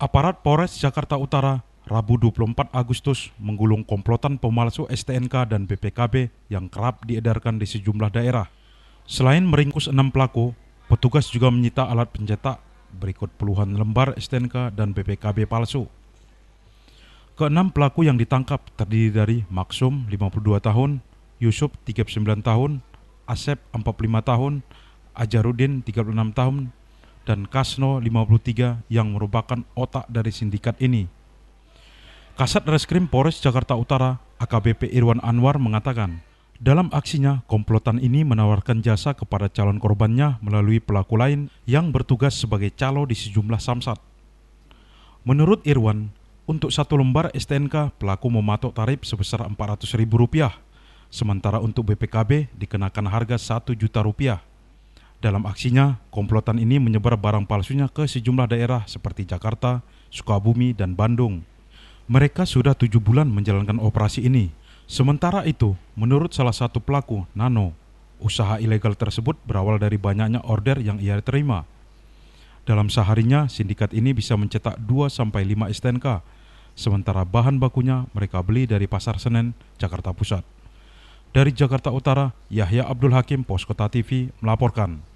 Aparat Polres Jakarta Utara Rabu 24 Agustus menggulung komplotan pemalsu STNK dan BPKB yang kerap diedarkan di sejumlah daerah. Selain meringkus enam pelaku, petugas juga menyita alat pencetak berikut puluhan lembar STNK dan BPKB palsu. Keenam pelaku yang ditangkap terdiri dari Maksum 52 tahun, Yusuf 39 tahun, Asep 45 tahun, Ajarudin 36 tahun, dan Kasno 53 yang merupakan otak dari sindikat ini. Kasat Reskrim Polres Jakarta Utara, AKBP Irwan Anwar mengatakan, dalam aksinya, komplotan ini menawarkan jasa kepada calon korbannya melalui pelaku lain yang bertugas sebagai calo di sejumlah samsat. Menurut Irwan, untuk satu lembar STNK, pelaku mematok tarif sebesar Rp400.000, sementara untuk BPKB dikenakan harga rp 1000000 dalam aksinya, komplotan ini menyebar barang palsunya ke sejumlah daerah seperti Jakarta, Sukabumi, dan Bandung. Mereka sudah tujuh bulan menjalankan operasi ini. Sementara itu, menurut salah satu pelaku, Nano, usaha ilegal tersebut berawal dari banyaknya order yang ia terima. Dalam seharinya, sindikat ini bisa mencetak 2-5 STNK, sementara bahan bakunya mereka beli dari Pasar Senen, Jakarta Pusat. Dari Jakarta Utara, Yahya Abdul Hakim, Pos TV, melaporkan.